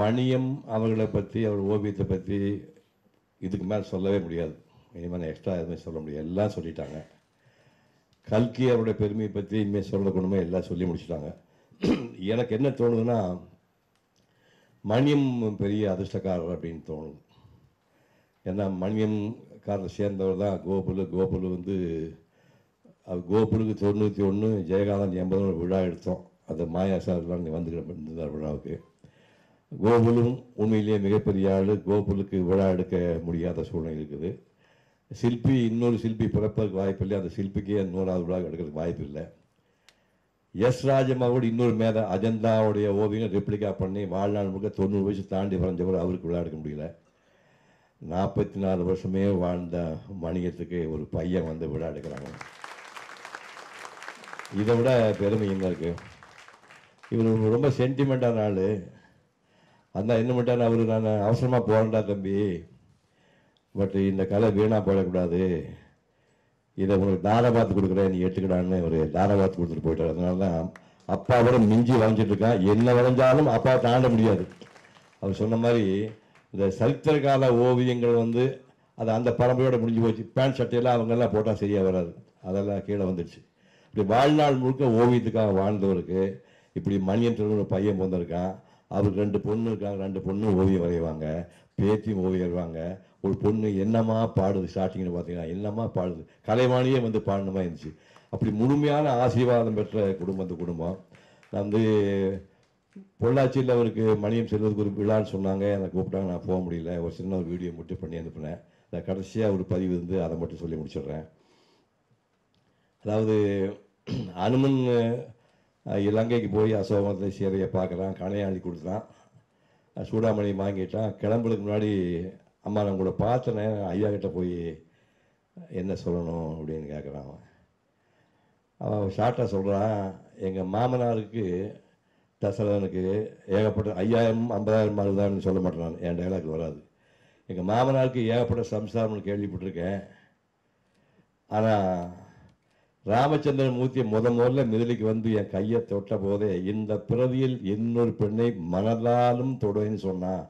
மணியம் அவர்களை பற்றி அவர் ஓவியத்தை பற்றி இதுக்கு மேலே சொல்லவே முடியாது இனிமேல் நான் எக்ஸ்ட்ரா எதுவுமே சொல்ல முடியாது எல்லாம் சொல்லிட்டாங்க கல்கி அவருடைய பெருமையை பற்றி இனிமேல் சொல்ல எல்லாம் சொல்லி முடிச்சுட்டாங்க எனக்கு என்ன தோணுதுன்னா மணியம் பெரிய அதிர்ஷ்டக்காரர் அப்படின்னு தோணுது ஏன்னா மணியம் மணியம்காரர் சேர்ந்தவர் தான் கோகுலு கோகுலு வந்து அது தொண்ணூற்றி ஒன்று ஜெயகாந்தன் எண்பது விழா எடுத்தோம் அந்த மாயா சார் வந்துக்கிற விழாவுக்கு கோகுலும் உண்மையிலேயே மிகப்பெரிய ஆள் கோகுலுக்கு விழா எடுக்க முடியாத சூழ்நிலை இருக்குது சில்பி இன்னொரு சில்பி பிறப்பதற்கு வாய்ப்பு இல்லை அந்த சில்பிக்கே நூறாவது விழா எடுக்கிறதுக்கு வாய்ப்பு இல்லை எஸ் ராஜம்மாவோட இன்னொரு மேத அஜந்தாவுடைய ஓவியங்கள் ரெப்ளிகா பண்ணி வாழ்நாள் முழுக்க தொண்ணூறு வயசு தாண்டி வரைஞ்சவர் அவருக்கு விழா எடுக்க முடியல நாற்பத்தி நாலு வருஷமே வாழ்ந்த மணியத்துக்கு ஒரு பையன் வந்து விழா எடுக்கிறாங்க இதை விட பெருமை என்ன இருக்குது இவர் ரொம்ப சென்டிமெண்டான ஆள் அந்த என்ன பண்ணிட்டார் அவர் நான் அவசரமாக போகிறேன்டா தம்பி பட் இந்த கலை வீணாக போயிடக்கூடாது இதை உங்களுக்கு பார்த்து கொடுக்குறேன் நீ எடுத்துக்கிடான்னு ஒரு பார்த்து கொடுத்துட்டு போயிட்டார் அதனால தான் அப்பா விட மிஞ்சி வரைஞ்சிட்டு இருக்கான் என்ன வரைஞ்சாலும் அப்பா தாண்ட முடியாது அவர் சொன்ன மாதிரி இந்த சரித்திர கால ஓவியங்கள் வந்து அது அந்த பரம்பரையோடு முடிஞ்சு போச்சு பேண்ட் சட்டையெல்லாம் அவங்கெல்லாம் போட்டால் சரியாக வராது அதெல்லாம் கீழே வந்துடுச்சு இப்படி வாழ்நாள் முழுக்க ஓவியத்துக்காக வாழ்ந்தவருக்கு இப்படி மணியன் ஒரு பையன் பிறந்திருக்கான் அவர் ரெண்டு பொண்ணு இருக்காங்க ரெண்டு பொண்ணு ஓவியம் வரைவாங்க பேத்தியும் ஓவியம் வருவாங்க ஒரு பொண்ணு என்னமா பாடுது ஸ்டார்டிங்னு பார்த்தீங்கன்னா என்னமா பாடுது கலைவாணியே வந்து பாடணுமா இருந்துச்சு அப்படி முழுமையான ஆசீர்வாதம் பெற்ற குடும்பம் அந்த குடும்பம் நான் வந்து பொள்ளாச்சியில் அவருக்கு மணியம் செல்வதுக்கு ஒரு விழான்னு சொன்னாங்க அதை கூப்பிட்டாங்க நான் போக முடியல ஒரு சின்ன ஒரு வீடியோ மட்டும் பண்ணி அனுப்பினேன் நான் கடைசியாக ஒரு பதிவு இருந்து அதை மட்டும் சொல்லி முடிச்சிடுறேன் அதாவது அனுமன் இலங்கைக்கு போய் அசோகத்தை பார்க்கலாம் கணையை அள்ளி கொடுத்தான் சூடாமணி வாங்கிட்டான் கிளம்புறதுக்கு முன்னாடி அம்மா நான் கூட பார்த்தனேன் ஐயா கிட்ட போய் என்ன சொல்லணும் அப்படின்னு கேட்குறான் அவன் அவன் ஷார்ட்டாக சொல்கிறான் எங்கள் மாமனாருக்கு தசரனுக்கு ஏகப்பட்ட ஐயாயிரம் ஐம்பதாயிரம் மாறுதான்னு சொல்ல மாட்டேன் நான் என் டைலாக் வராது எங்கள் மாமனாருக்கு ஏகப்பட்ட சம்சாரம்னு கேள்விப்பட்டிருக்கேன் ஆனால் ராமச்சந்திரன் மூர்த்தி முத முதல்ல மிதிலிக்கு வந்து என் கையை தொட்ட போதே இந்த பிறவியில் இன்னொரு பெண்ணை மனதாலும் தொடுவேன்னு சொன்னான்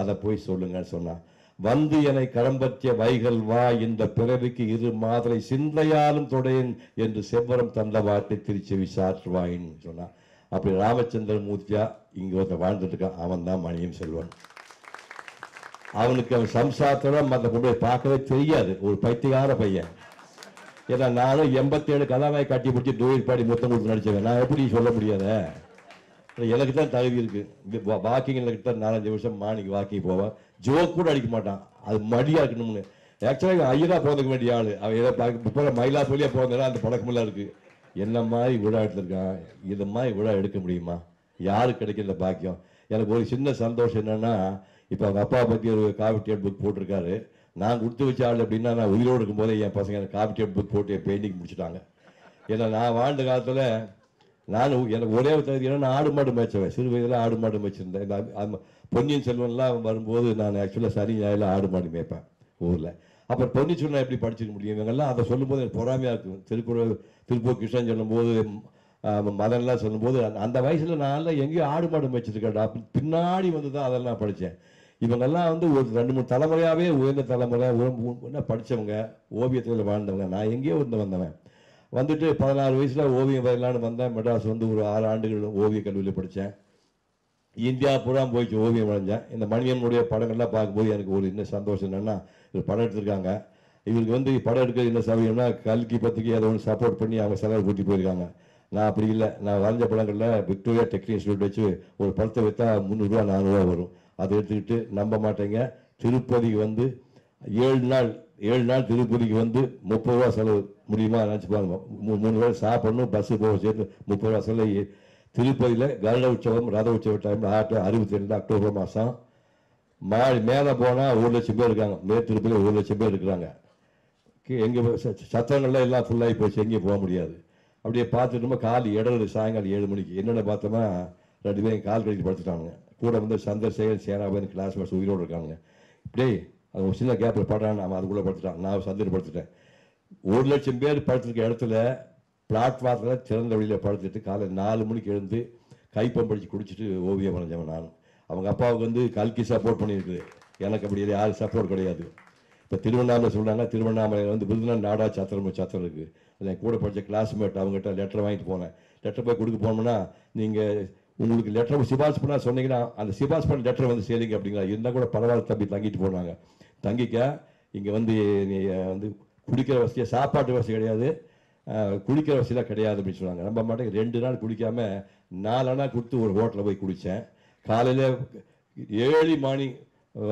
அதை போய் சொல்லுங்கன்னு சொன்னான் வந்து என்னை கடம்பற்றிய வைகள் வா இந்த பிறவிக்கு இரு மாதிரி சிந்தையாலும் தொடையன் என்று செவ்வரம் தந்த வாட்டை திருச்செவி சாற்றுவாயின்னு சொன்னான் அப்படி ராமச்சந்திரன் மூர்த்தியா இங்கே ஒருத்த வாழ்ந்துட்டு இருக்கான் அவன் தான் மணியம் செல்வன் அவனுக்கு அவன் சம்சாரத்தோட மற்ற கொண்டு பார்க்கவே தெரியாது ஒரு பைத்தியகார பையன் ஏன்னா நானும் எண்பத்தேழு கதாநாயக காட்டி பிடிச்சி தோயில் பாடி முத்தம் கொடுத்து நடிச்சவன் நான் எப்படி சொல்ல முடியாத எனக்கு தான் தகுதி இருக்குது வாக்கிங் எனக்கு தான் நாலஞ்சு வருஷம் மானிக்கு வாக்கிங் போவேன் ஜோக் கூட அடிக்க மாட்டான் அது மடியாக இருக்கணும்னு ஆக்சுவலாக ஐயரா போகிறதுக்கு வேண்டிய ஆள் அவன் ஏதோ பார்க்க போகிற மயிலாப்பள்ளியாக போகிறதுனா அந்த பழக்கமெல்லாம் இருக்குது என்ன மாதிரி விழா எடுத்துருக்கான் இதை மாதிரி விழா எடுக்க முடியுமா யாருக்கு கிடைக்கிற பாக்கியம் எனக்கு ஒரு சின்ன சந்தோஷம் என்னென்னா இப்போ அவங்க அப்பா பற்றி ஒரு காவிட்டி புக் போட்டிருக்காரு நான் கொடுத்து வச்ச ஆள் அப்படின்னா நான் உயிரோடு போதே என் பசங்க காப்பி டேப் போட்டு பெயிண்டிங் முடிச்சுட்டாங்க ஏன்னா நான் வாழ்ந்த காலத்தில் நான் எனக்கு ஒரே தகுதி நான் ஆடு மாடு மேய்ச்சவேன் சிறு வயதில் ஆடு மாடு மேய்ச்சிருந்தேன் பொன்னியின் செல்வன்லாம் வரும்போது நான் ஆக்சுவலாக சனி ஞாயில் ஆடு மாடு மேய்ப்பேன் ஊரில் அப்புறம் பொன்னி செல்வன் எப்படி படிச்சிக்க முடியும் இவங்கெல்லாம் அதை சொல்லும்போது எனக்கு பொறாமையாக இருக்கும் திருக்குறள் திருப்பூர் கிருஷ்ணன் சொல்லும்போது மதன்லாம் சொல்லும்போது அந்த வயசில் நான்லாம் எங்கேயும் ஆடு மாடு மேய்ச்சிருக்கேன்டா பின்னாடி வந்து தான் அதெல்லாம் படித்தேன் இவங்கெல்லாம் வந்து ஒரு ரெண்டு மூணு தலைமுறையாகவே உயர்ந்த தலைமுறை என்ன படித்தவங்க ஓவியத்தில் வாழ்ந்தவங்க நான் எங்கேயோ இருந்து வந்தவன் வந்துட்டு பதினாறு வயசில் ஓவியம் வரலான்னு வந்தேன் மெட்ராஸ் வந்து ஒரு ஆறு ஆண்டுகள் ஓவிய கல்லூரியில் படித்தேன் இந்தியா பூரா போயிட்டு ஓவியம் வரைஞ்சேன் இந்த மணியனுடைய படங்கள்லாம் பார்க்கும்போது எனக்கு ஒரு இன்னும் சந்தோஷம் என்னென்னா இவர் படம் எடுத்திருக்காங்க இவருக்கு வந்து படம் எடுக்கிறது என்ன சமயம்னா கல்கி பத்திரிக்கை அதை ஒன்று சப்போர்ட் பண்ணி அவங்க செலவு கூட்டி போயிருக்காங்க நான் அப்படி இல்லை நான் வரைஞ்ச படங்களில் விக்டோரியா டெக்னிக் இன்ஸ்டியூட் வச்சு ஒரு படத்தை வைத்தா முந்நூறுரூவா நானூறுரூவா வரும் அதை எடுத்துக்கிட்டு நம்ப மாட்டேங்க திருப்பதிக்கு வந்து ஏழு நாள் ஏழு நாள் திருப்பதிக்கு வந்து முப்பது ரூபா செலவு முடியுமா நினச்சி பாருங்க மூணு பேர் சாப்பிடணும் பஸ்ஸு போக சேர்த்து முப்பது ரூபா செலவு திருப்பதியில் கருட உற்சவம் ரத உற்சவ டைம் ஆட்டு அறுபத்தி ரெண்டு அக்டோபர் மாதம் மாடி மேலே போனால் ஒரு லட்சம் பேர் இருக்காங்க மே திருப்பதியில் ஒரு லட்சம் பேர் இருக்கிறாங்க எங்கே சத்திரங்கள்லாம் எல்லாம் ஃபுல்லாகி போச்சு எங்கேயும் போக முடியாது அப்படியே பார்த்துட்டோமா கால் இடத்துல சாயங்காலம் ஏழு மணிக்கு என்னென்ன பார்த்தோமா ரெண்டு பேரும் கால் கழித்து படுத்துட்டானுங்க கூட வந்து சந்திரசேகர் சேராபதி கிளாஸ்மேட்ஸ் உயிரோடு இருக்காங்க இப்படியே அது ஒரு சின்ன கேப்பில் படுறான் நம்ம அதுக்குள்ளே படுத்துட்டான் நான் படுத்துட்டேன் ஒரு லட்சம் பேர் படுத்திருக்க இடத்துல பிளாட்ஃபார்மில் திறந்த வழியில் படுத்துட்டு காலை நாலு மணிக்கு எழுந்து கைப்பம் படித்து குடிச்சிட்டு ஓவியம் வரைஞ்சவன் நான் அவங்க அப்பாவுக்கு வந்து கல்கி சப்போர்ட் பண்ணியிருக்குது எனக்கு அப்படி யாரும் சப்போர்ட் கிடையாது இப்போ திருவண்ணாமலை சொல்கிறாங்க திருவண்ணாமலையில் வந்து விருதுநாள் நாடா சத்திரம் சத்திரம் இருக்குது அதில் கூட படித்த கிளாஸ்மேட் அவங்ககிட்ட லெட்டர் வாங்கிட்டு போனேன் லெட்டர் போய் கொடுக்க போனோம்னா நீங்கள் உங்களுக்கு லெட்டர் சிபாஸ் பண்ண சொன்னீங்கன்னா அந்த சிபாஸ் பண்ண லெட்டர் வந்து சேருங்க அப்படிங்களா இருந்தால் கூட பரவாயில்ல தம்பி தங்கிட்டு போனாங்க தங்கிக்க இங்கே வந்து நீ வந்து குடிக்கிற வசதியாக சாப்பாட்டு வசதி கிடையாது குடிக்கிற வசதியாக கிடையாது அப்படின்னு சொன்னாங்க நம்ம மாட்டேங்க ரெண்டு நாள் குளிக்காமல் நாலனா கொடுத்து ஒரு ஹோட்டலில் போய் குடித்தேன் காலையில் ஏழு மணி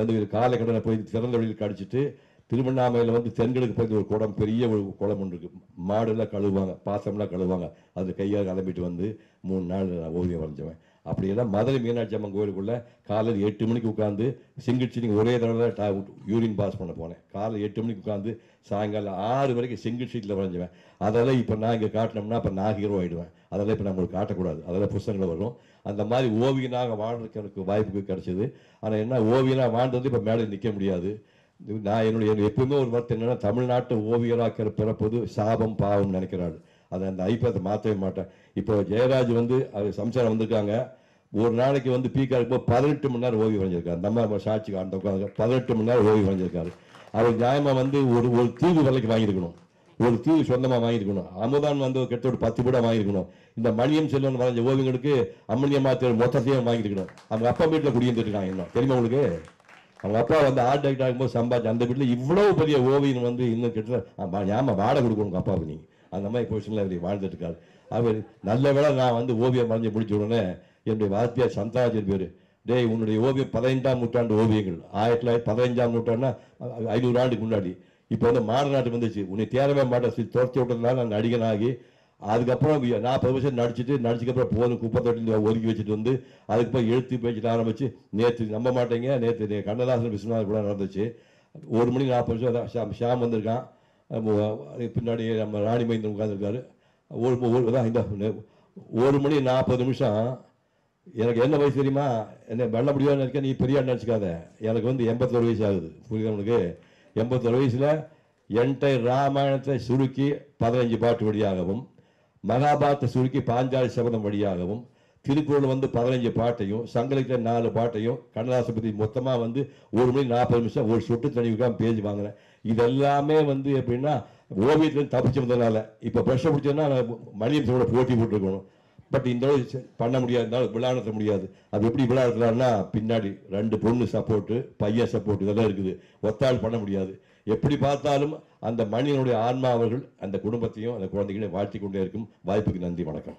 வந்து காலை கடனை போய் திறந்த வழியில் கடிச்சிட்டு திருவண்ணாமலையில் வந்து தென்கிழக்கு பகுதி ஒரு குடம் பெரிய ஒரு குளம் ஒன்று இருக்குது மாடெல்லாம் கழுவாங்க பாசம்லாம் கழுவாங்க அது கையால் கிளம்பிட்டு வந்து மூணு நாள் நான் ஓவியம் வரைஞ்சவன் அப்படியெல்லாம் மதுரை மீனாட்சி அம்மன் கோயிலுக்குள்ளே காலையில் எட்டு மணிக்கு உட்காந்து சிங்கிட்சி நீங்கள் ஒரே தடவை டா யூரின் பாஸ் பண்ண போனேன் காலையில் எட்டு மணிக்கு உட்காந்து சாயங்காலம் ஆறு வரைக்கும் சிங்கிள் சீட்டில் வரைஞ்சுவேன் அதெல்லாம் இப்போ நான் இங்கே காட்டினோம்னா அப்போ நான் ஆகிடுவேன் அதெல்லாம் இப்போ நம்மளுக்கு காட்டக்கூடாது அதெல்லாம் புஸ்தகங்கள் வரும் அந்த மாதிரி ஓவியனாக வாழ்றதுக்கு எனக்கு வாய்ப்பு கிடைச்சிது ஆனால் என்ன ஓவியனாக வாழ்ந்தது இப்போ மேலே நிற்க முடியாது நான் என்னுடைய எப்பவுமே ஒரு வார்த்தை என்னன்னா தமிழ்நாட்டு ஓவியராக்கிற பிறப்பது சாபம் பாவம் நினைக்கிறாள் அதை அந்த ஐப்பத்தை மாற்றவே மாட்டேன் இப்போ ஜெயராஜ் வந்து அவர் சம்சாரம் வந்திருக்காங்க ஒரு நாளைக்கு வந்து பீக்காக இருக்கும்போது பதினெட்டு மணி நேரம் ஓய்வு வரைஞ்சிருக்காரு நம்ம சாட்சி அந்த உட்காந்து பதினெட்டு மணி நேரம் ஓய்வு வரைஞ்சிருக்காரு அவர் நியாயமாக வந்து ஒரு ஒரு தீவு விலைக்கு வாங்கியிருக்கணும் ஒரு தீவு சொந்தமாக வாங்கியிருக்கணும் அமுதான் வந்து கிட்ட ஒரு பத்து கூட வாங்கியிருக்கணும் இந்த மணியம் செல்வன் வரைஞ்ச ஓவியங்களுக்கு அம்மனியம் மாத்திர மொத்தத்தையும் வாங்கியிருக்கணும் அவங்க அப்பா வீட்டில் குடியிருந்துருக்காங்க இன்னும் தெரியுமா உங்களுக்கு அவங்க அப்பா வந்து ஆர்ட் அட்டாக் ஆகும்போது சம்பாதிச்சு அந்த வீட்டில் இவ்வளோ பெரிய ஓவியம் வந்து இன்னும் கிட்ட ஞாபகம் வாடகை கொடுக்கணும் அப்பாவுக்கு நீங்கள் அந்த மாதிரி பொசிஷனில் அவர் வாழ்ந்துட்டு இருக்காரு அவர் நல்ல வேலை நான் வந்து ஓவியம் வரைஞ்சி பிடிச்ச உடனே என்னுடைய வாத்தியார் சந்தராஜர் பேர் டேய் உன்னுடைய ஓவியம் பதினைஞ்சாம் நூற்றாண்டு ஓவியங்கள் ஆயிரத்தி தொள்ளாயிரத்தி பதினைஞ்சாம் நூற்றாண்டுனா ஐநூறு ஆண்டுக்கு முன்னாடி இப்போ வந்து மாடநாட்டு வந்துச்சு உன்னை தேரவே மாட்டேன் துரத்தி விட்டதுனால நான் நடிகனாகி அதுக்கப்புறம் நாற்பது வருஷம் நடிச்சுட்டு நடிச்சதுக்கப்புறம் போன குப்பை தொட்டி ஒதுக்கி வச்சுட்டு வந்து அதுக்கப்புறம் எழுத்து பேச்சுட்டு ஆரம்பித்து நேற்று நம்ப மாட்டேங்க நேற்று கண்ணதாசன் விஸ்வநாதன் கூட நடந்துச்சு ஒரு மணிக்கு நாற்பது நிமிஷம் ஷாம் ஷாம் வந்திருக்கான் பின்னாடி நம்ம ராணி மைந்தன் உட்காந்துருக்காரு ஒரு ஒரு தான் இந்த ஒரு மணி நாற்பது நிமிஷம் எனக்கு என்ன வயசு தெரியுமா என்ன வெள்ள முடியாது நீ பெரியாள் நினச்சிக்காத எனக்கு வந்து எண்பத்தொரு வயசு ஆகுது புரியுது உனக்கு எண்பத்தொரு வயசில் என்டையர் ராமாயணத்தை சுருக்கி பதினஞ்சு பாட்டு வழியாகவும் மகாபாரத சுருக்கி பாஞ்சாலி சபதம் வழியாகவும் திருக்குறள் வந்து பதினஞ்சு பாட்டையும் சங்கலிக்கிற நாலு பாட்டையும் கண்ணதாசன் பற்றி மொத்தமாக வந்து ஒரு மணி நாற்பது நிமிஷம் ஒரு சொட்டு தனிவுக்காக பேஜ் வாங்கினேன் இதெல்லாமே வந்து எப்படின்னா ஓவியத்தில் தப்பிச்சு வந்ததுனால இப்போ ப்ரெஷ்ஷை பிடிச்சதுன்னா சோட போட்டி போட்டுருக்கணும் பட் இந்த பண்ண முடியாது இருந்தாலும் விளையாட முடியாது அது எப்படி விளையாடலாம்னா பின்னாடி ரெண்டு பொண்ணு சப்போர்ட்டு பையன் சப்போர்ட் இதெல்லாம் இருக்குது ஒத்தாள் பண்ண முடியாது எப்படி பார்த்தாலும் அந்த மனிதனுடைய ஆன்மா அவர்கள் அந்த குடும்பத்தையும் அந்த குழந்தைகளையும் வாழ்த்தி கொண்டே இருக்கும் வாய்ப்புக்கு நன்றி வணக்கம்